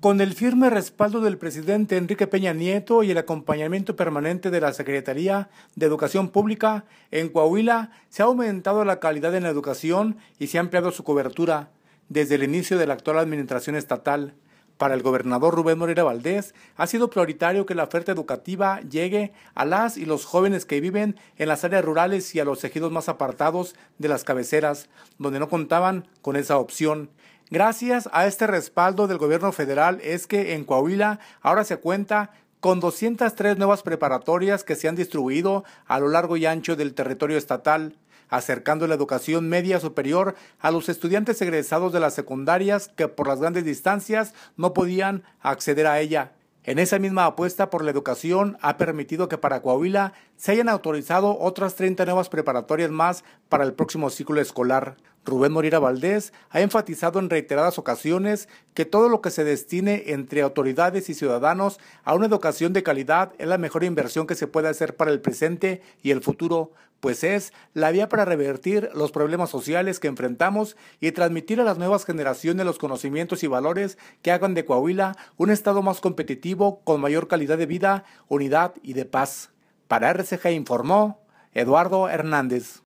Con el firme respaldo del presidente Enrique Peña Nieto y el acompañamiento permanente de la Secretaría de Educación Pública, en Coahuila se ha aumentado la calidad en la educación y se ha ampliado su cobertura desde el inicio de la actual administración estatal. Para el gobernador Rubén Moreira Valdés, ha sido prioritario que la oferta educativa llegue a las y los jóvenes que viven en las áreas rurales y a los ejidos más apartados de las cabeceras, donde no contaban con esa opción. Gracias a este respaldo del gobierno federal es que en Coahuila ahora se cuenta con 203 nuevas preparatorias que se han distribuido a lo largo y ancho del territorio estatal, acercando la educación media superior a los estudiantes egresados de las secundarias que por las grandes distancias no podían acceder a ella. En esa misma apuesta por la educación ha permitido que para Coahuila se hayan autorizado otras 30 nuevas preparatorias más para el próximo ciclo escolar. Rubén Morira Valdés ha enfatizado en reiteradas ocasiones que todo lo que se destine entre autoridades y ciudadanos a una educación de calidad es la mejor inversión que se puede hacer para el presente y el futuro, pues es la vía para revertir los problemas sociales que enfrentamos y transmitir a las nuevas generaciones los conocimientos y valores que hagan de Coahuila un estado más competitivo, con mayor calidad de vida, unidad y de paz. Para RCG informó Eduardo Hernández.